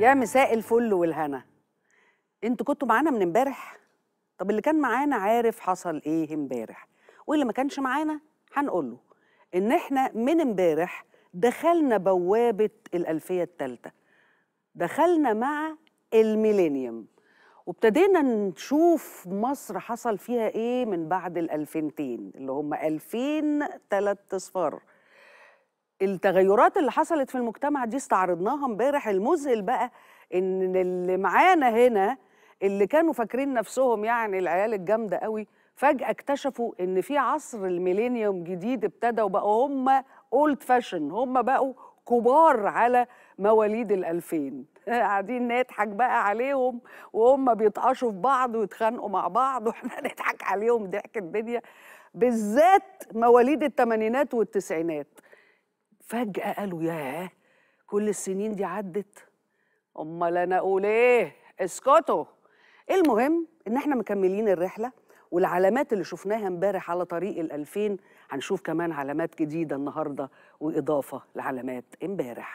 يا مساء الفل والهنا انتوا كنتوا معانا من امبارح طب اللي كان معانا عارف حصل ايه امبارح واللي ما كانش معانا هنقول له ان احنا من امبارح دخلنا بوابه الالفيه الثالثه دخلنا مع الميلينيوم وابتدينا نشوف مصر حصل فيها ايه من بعد الالفينتين اللي هم الفين ثلاث اصفار التغيرات اللي حصلت في المجتمع دي استعرضناها امبارح المذهل بقى ان اللي معانا هنا اللي كانوا فاكرين نفسهم يعني العيال الجامده قوي فجاه اكتشفوا ان في عصر الميلينيوم جديد ابتدى وبقوا هم اولد فاشن هم بقوا كبار على مواليد الألفين قاعدين نضحك بقى عليهم وهم بيتقشوا في بعض ويتخانقوا مع بعض واحنا نضحك عليهم ضحك الدنيا بالذات مواليد الثمانينات والتسعينات فجأة قالوا ياه كل السنين دي عدت امال انا اقول ايه اسكتوا المهم ان احنا مكملين الرحله والعلامات اللي شفناها امبارح على طريق الألفين 2000 هنشوف كمان علامات جديده النهارده واضافه لعلامات امبارح